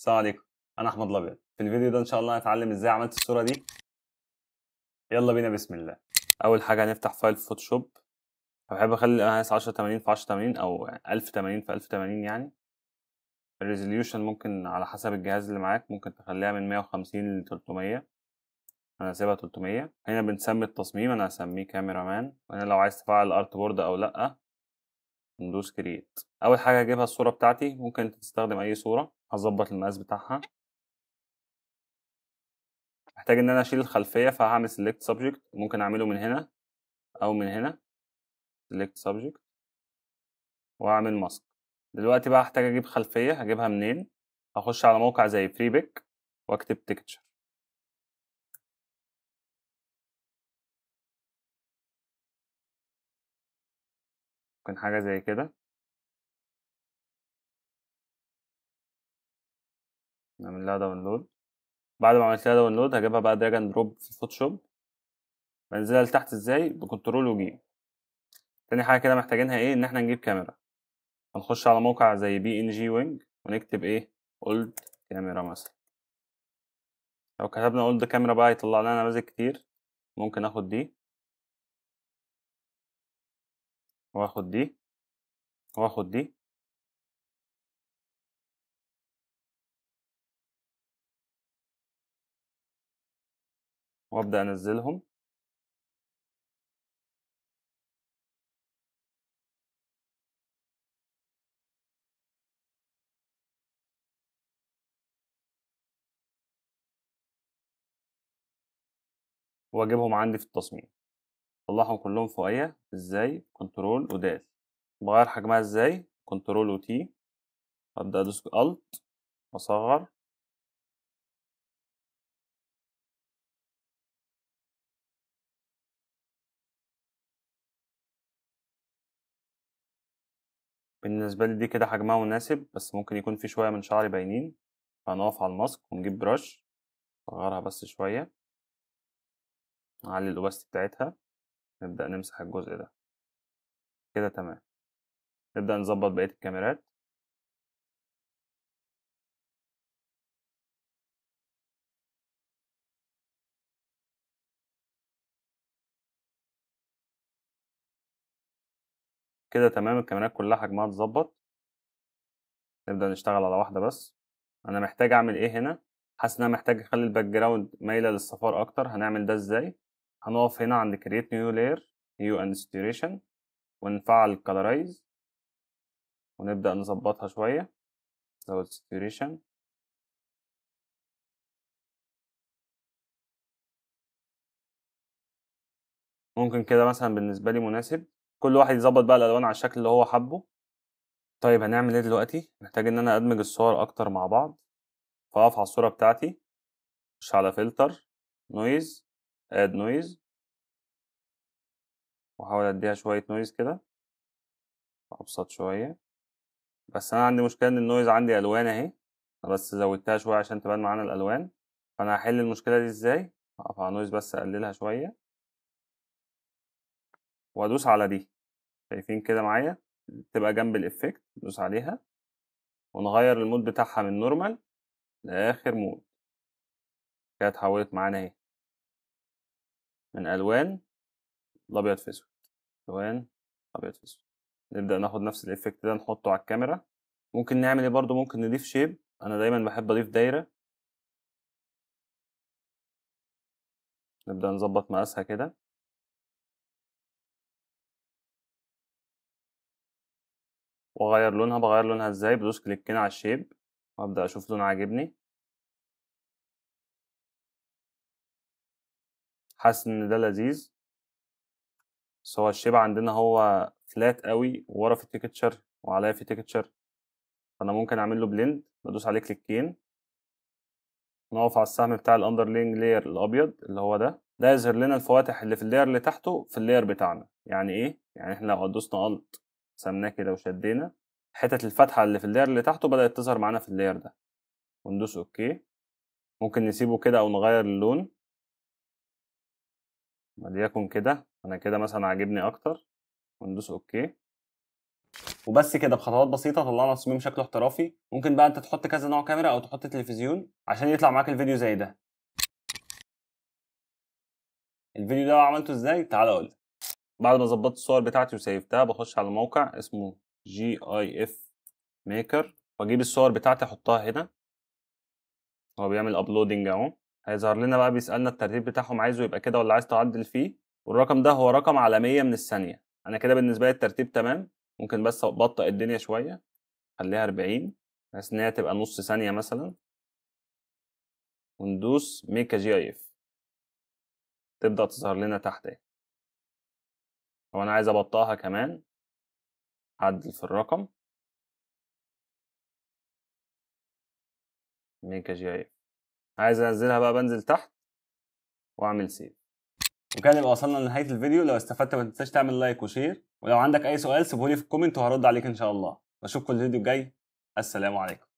السلام عليكم انا احمد الابيض في الفيديو ده ان شاء الله هنتعلم ازاي عملت الصوره دي يلا بينا بسم الله اول حاجه هنفتح فايل في فوتوشوب بحب اخلي القناص 1080 في 1080 او 1080 في 1080 يعني الريزوليوشن ممكن على حسب الجهاز اللي معاك ممكن تخليها من 150 ل 300 انا هسيبها 300 هنا بنسمي التصميم انا هسميه كاميرا مان وهنا لو عايز تفعل الارت بورد او لا ندوس كرييت اول حاجه هجيبها الصوره بتاعتي ممكن تستخدم اي صوره هظبط المقاس بتاعها محتاج ان انا اشيل الخلفيه فهعمل select subject ممكن اعمله من هنا او من هنا select subject واعمل ماسك دلوقتي بقى هحتاج اجيب خلفيه هجيبها منين هخش على موقع زي بيك واكتب تكتشر ممكن حاجه زي كده نعمل لها داونلود بعد ما عملت لها داونلود هجيبها بقى دراج اند دروب في الفوتوشوب بنزلها لتحت ازاي بكنترول وجي تاني حاجه كده محتاجينها ايه ان احنا نجيب كاميرا هنخش على موقع زي بي ان جي وينج ونكتب ايه اولد كاميرا مثلا لو كتبنا اولد كاميرا بقى هيطلع لنا نماذج كتير ممكن اخد دي واخد دي واخد دي وابدا انزلهم واجيبهم عندي في التصميم اطلعهم كلهم فوقيا ازاي كنترول ودال بغير حجمها ازاي كنترول وتي ابدا ادوس الت واصغر بالنسبة لي دي كده حجمها مناسب بس ممكن يكون في شوية من شعري باينين فهنقف على الماسك ونجيب برش نصغرها بس شوية نعلي الأوباستي بتاعتها نبدأ نمسح الجزء ده كده تمام نبدأ نظبط بقية الكاميرات كده تمام الكاميرات كلها حجمها اتظبط نبدأ نشتغل على واحدة بس أنا محتاج أعمل إيه هنا حاسس إن أنا محتاج أخلي الباك جراوند مايلة للصفار أكتر هنعمل ده إزاي هنقف هنا عند create new layer نيو and ونفعل colorize ونبدأ نظبطها شوية زود saturation ممكن كده مثلا بالنسبة لي مناسب كل واحد يظبط بقى الالوان على الشكل اللي هو حبه طيب هنعمل ايه دلوقتي محتاج ان انا ادمج الصور اكتر مع بعض فاقف على الصوره بتاعتي اخش على فلتر نويز اد نويز واحاول اديها شويه نويز كده ابسط شويه بس انا عندي مشكله ان النويز عندي الوان اهي انا بس زودتها شويه عشان تبان معانا الالوان فانا هحل المشكله دي ازاي هقف على نويز بس اقللها شويه وادوس على دي شايفين كده معايا تبقى جنب الافكت ندوس عليها ونغير المود بتاعها من نورمال لاخر مود كده اتحولت معانا اهي من الوان لابيض في اسود الوان ابيض في اسود نبدا ناخد نفس الافكت ده نحطه على الكاميرا ممكن نعمل ايه برضو ممكن نضيف شيب انا دايما بحب اضيف دايره نبدا نظبط مقاسها كده واغير لونها بغير لونها ازاي بدوس كليكين على الشيب وابدا اشوف لون عاجبني حاسس ان ده لذيذ بس هو الشيب عندنا هو فلات قوي وورا في تيكتشر وعليا في تيكتشر فانا ممكن اعمل له بلند بدوس عليه كليكين نقف على السهم بتاع الاندرلينج لير الابيض اللي هو ده ده يظهر لنا الفواتح اللي في اللير اللي تحته في اللير بتاعنا يعني ايه يعني احنا لو دوسنا الت قسمناه كده وشدينا حتت الفتحة اللي في اللاير اللي تحته بدأت تظهر معانا في اللاير ده وندوس اوكي ممكن نسيبه كده او نغير اللون وليكن كده انا كده مثلا عاجبني اكتر وندوس اوكي وبس كده بخطوات بسيطه طلعنا تصميم شكله احترافي ممكن بقى انت تحط كذا نوع كاميرا او تحط تلفزيون عشان يطلع معاك الفيديو زي ده الفيديو ده عملته ازاي تعال اقولك بعد ما ظبطت الصور بتاعتي وسيفتها بخش على موقع اسمه جي اي اف ميكر واجيب الصور بتاعتي احطها هنا هو بيعمل ابلودنج اهو هيظهر لنا بقى بيسالنا الترتيب بتاعهم عايزه يبقى كده ولا عايز تعدل فيه والرقم ده هو رقم على 100 من الثانيه انا كده بالنسبه لي الترتيب تمام ممكن بس ابطئ الدنيا شويه خليها 40 بحيث ان هي تبقى نص ثانيه مثلا وندوس ميكا جي اي اف تبدا تظهر لنا تحت اهي لو انا عايز ابطاها كمان عدل في الرقم ميجا جي اي عايز انزلها بقى بنزل تحت واعمل سيف وكده يبقى وصلنا لنهايه الفيديو لو استفدت ما تنساش تعمل لايك وشير ولو عندك اي سؤال سيبهولي في الكومنت وهرد عليك ان شاء الله واشوفكم الفيديو الجاي السلام عليكم